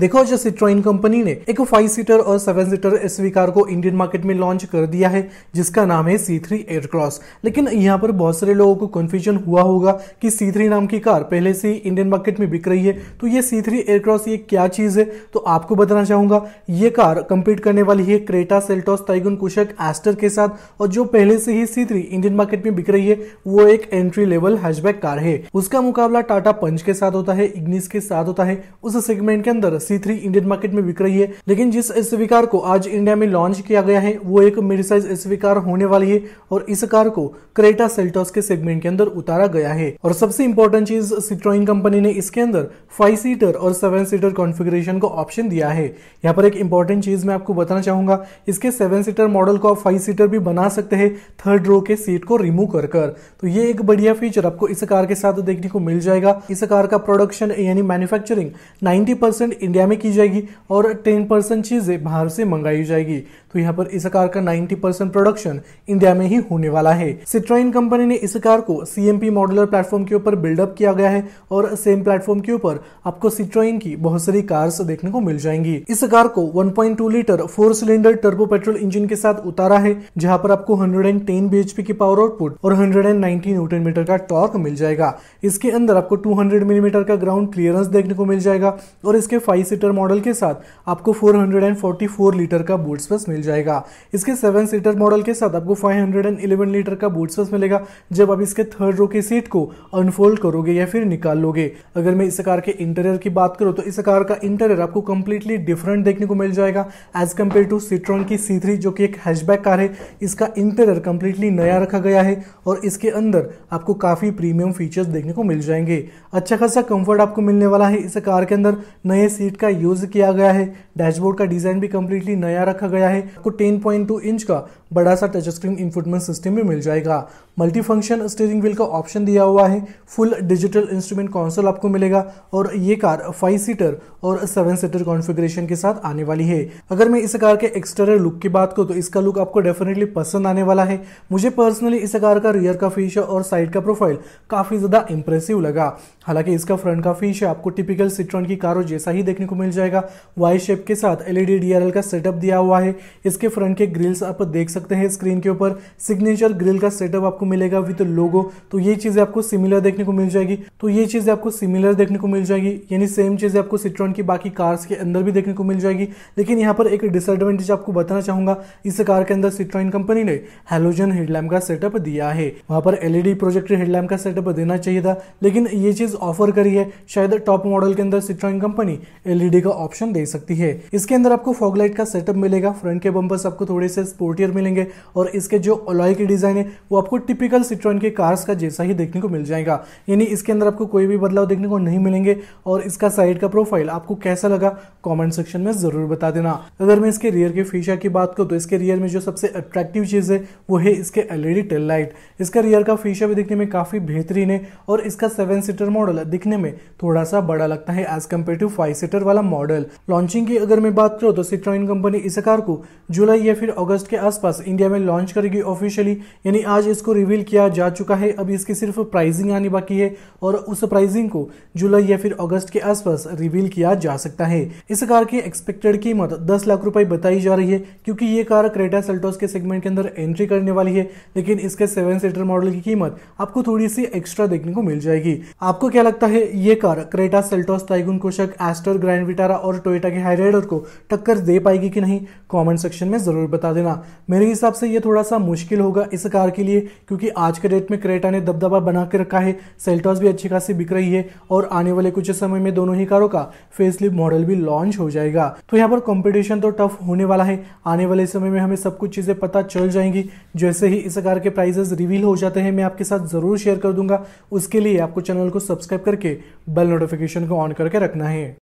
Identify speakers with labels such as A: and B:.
A: देखो जो Citroen company ने एक फाइव सीटर और सेवन सीटर एस कार को इंडियन मार्केट में लॉन्च कर दिया है जिसका नाम है सी थ्री एयरक्रॉस लेकिन यहाँ पर बहुत सारे लोगों को कंफ्यूजन हुआ होगा कि सी थ्री नाम की कार पहले से ही इंडियन मार्केट में बिक रही है तो ये सी थ्री एयरक्रॉस ये क्या चीज़ है तो आपको बताना चाहूंगा ये कार कंपीट करने वाली है Creta Seltos Taigun Kushaq Astor के साथ और जो पहले से ही सी थ्री इंडियन मार्केट में बिक रही है वो एक एंट्री लेवल हैचबैक कार है उसका मुकाबला टाटा पंच के साथ होता है इग्निस के साथ होता है उस सेगमेंट के अंदर सी थ्री इंडियन मार्केट में बिक रही है लेकिन जिस एस कार को आज इंडिया में लॉन्च किया गया है वो एक मिड साइज एस कार होने वाली है और इस कार को क्रेटा सेल्टॉस के सेगमेंट के अंदर उतारा गया है और सबसे इंपॉर्टेंट चीज सिट्रोइन कंपनी ने इसके अंदर फाइव सीटर और सेवन सीटर कॉन्फ़िगरेशन को ऑप्शन दिया है यहाँ पर एक इंपॉर्टेंट चीज मैं आपको बताना चाहूंगा इसके सेवन सीटर मॉडल को आप फाइव सीटर भी बना सकते हैं थर्ड रो के सीट को रिमूव कर कर तो ये एक बढ़िया फीचर आपको इस कार के साथ देखने को मिल जाएगा इस कार का प्रोडक्शन यानी मैन्युफैक्चरिंग 90 इंडिया इंडिया में की जाएगी और टेन परसेंट चीज़ें बाहर से मंगाई जाएगी तो यहाँ पर इस कार का 90 परसेंट प्रोडक्शन इंडिया में ही होने वाला है सिट्राइन कंपनी ने इस कार को पी मॉडलर प्लेटफॉर्म के ऊपर बिल्डअप किया गया है और सेम प्लेटफॉर्म के ऊपर आपको सिट्राइन की बहुत सारी कार्स देखने को मिल जाएंगी इस कार को two litre four cylinder turbo petrol engine के साथ उतारा है जहाँ पर आपको 110 bhp की पावर आउटपुट और 190 न्यूटन मीटर का टॉर्क मिल जाएगा इसके अंदर आपको हंड्रेड मिलीमीटर का ग्राउंड क्लियरेंस देखने को मिल जाएगा और इसके फाइव सीटर मॉडल के साथ आपको 444 लीटर का बूट स्पेस मिल जाएगा इसके सेवन सीटर मॉडल के साथ आपको 511 लीटर का बूट स्पेस मिलेगा जब आप इसके थर्ड रो की सीट को अनफोल्ड करोगे या फिर निकाल लोगे अगर मैं इस कार के इंटीरियर की बात करूँ तो इस कार का इंटीरियर आपको कंप्लीटली डिफरेंट देखने को मिल जाएगा एज कम्पेयर टू सीट्रॉन की सी जो कि एक हैशबैक कार है इसका इंटीरियर कंप्लीटली नया रखा गया है और इसके अंदर आपको काफ़ी प्रीमियम फीचर्स देखने को मिल जाएंगे अच्छा खासा कंफर्ट आपको मिलने वाला है इस कार के अंदर नए सी शीट का यूज किया गया है डैशबोर्ड का डिजाइन भी कम्प्लीटली नया रखा गया है आपको 10.2 इंच का बड़ा सा टच स्क्रीन इन्फोटमेंट सिस्टम भी मिल जाएगा मल्टी फंक्शन स्टेयरिंग व्हील का ऑप्शन दिया हुआ है फुल डिजिटल इंस्ट्रूमेंट कॉन्सोल आपको मिलेगा और ये कार फाइव सीटर और सेवन सीटर कॉन्फ़िगरेशन के साथ आने वाली है अगर मैं इस कार के एक्सटर्नल लुक की बात करूँ तो इसका लुक आपको डेफिनेटली पसंद आने वाला है मुझे पर्सनली इस कार का रियर का फीचर और साइड का प्रोफाइल काफ़ी ज़्यादा इंप्रेसिव लगा हालांकि इसका फ्रंट का फीचर आपको टिपिकल सिट्रॉन की कारों जैसा ही देखने को मिल जाएगा वाई शेप के साथ एलईडी डीआरएल e का सेटअप दिया हुआ है इसके फ्रंट के ग्रिल्स आप देख सकते सकते हैं स्क्रीन के ऊपर सिग्नेचर ग्रिल का सेटअप आपको मिलेगा विद लोगो तो ये चीज़ें आपको सिमिलर देखने को मिल जाएगी तो ये चीज़ें आपको सिमिलर देखने को मिल जाएगी यानी सेम चीज़ें आपको सिट्रॉन की बाकी कार्स के अंदर भी देखने को मिल जाएगी लेकिन यहाँ पर एक डिसएडवांटेज आपको बताना चाहूंगा इस कार के अंदर सिट्रॉन कंपनी ने हेलोजन हेडलैम्प का सेटअप दिया है वहां पर एलईडी प्रोजेक्टर हेडलैम्प का सेटअप देना चाहिए था लेकिन ये चीज़ ऑफर करी है शायद टॉप मॉडल के अंदर सिट्रॉन कंपनी एलईडी का ऑप्शन दे सकती है इसके अंदर आपको फॉगलाइट का सेटअप मिलेगा फ्रंट के बम्पर्स आपको थोड़े से स्पोर्टियर मिलेंगे मिलेंगे और इसके जो अलॉय के डिज़ाइन है वो आपको टिपिकल सिट्रॉन के कार्स का जैसा ही देखने को मिल जाएगा यानी इसके अंदर आपको कोई भी बदलाव देखने को नहीं मिलेंगे और इसका साइड का प्रोफाइल आपको कैसा लगा कॉमेंट सेक्शन में ज़रूर बता देना अगर मैं इसके रियर के फीचर की बात करूँ तो इसके रियर में जो सबसे अट्रैक्टिव चीज़ है वो है इसके एलईडी टेल लाइट इसका रियर का फीचर भी देखने में काफ़ी बेहतरीन है और इसका सेवन सीटर मॉडल दिखने में थोड़ा सा बड़ा लगता है as compare to five seater वाला मॉडल लॉन्चिंग की अगर मैं बात करूँ तो सिट्रॉइन कंपनी इस कार को जुलाई या फिर अगस्त के आसपास इंडिया में लॉन्च करेगी ऑफिशियली यानी आज इसको रिवील किया जा चुका है अब इसकी सिर्फ प्राइसिंग आनी बाकी है और उस प्राइसिंग को जुलाई या फिर अगस्त के आसपास रिवील किया जा सकता है इस कार की एक्सपेक्टेड कीमत दस लाख रुपए बताई जा रही है क्योंकि ये कार क्रेटा सेल्टोस के सेगमेंट के अंदर एंट्री करने वाली है लेकिन इसके सेवन सीटर मॉडल की कीमत आपको थोड़ी सी एक्स्ट्रा देखने को मिल जाएगी आपको क्या लगता है ये car Creta Seltos Taigun Kushaq Astor Grand Vitara और टोयटा के हाईराइडर को टक्कर दे पाएगी कि नहीं कमेंट सेक्शन में ज़रूर बता देना मेरे हिसाब से ये थोड़ा सा मुश्किल होगा इस कार के लिए क्योंकि आज के डेट में क्रेटा ने दबदबा बना के रखा है सेल्टॉस भी अच्छी खासी बिक रही है और आने वाले कुछ समय में दोनों ही कारों का फेसलिप मॉडल भी लॉन्च हो जाएगा तो यहाँ पर कॉम्पिटिशन तो टफ होने वाला है आने वाले समय में हमें सब कुछ चीज़ें पता चल जाएंगी जैसे ही इस कार के प्राइजेस रिवील हो जाते हैं मैं आपके साथ ज़रूर शेयर कर दूंगा उसके लिए आपको चैनल को सब्सक्राइब करके बेल नोटिफिकेशन को ऑन करके रखना है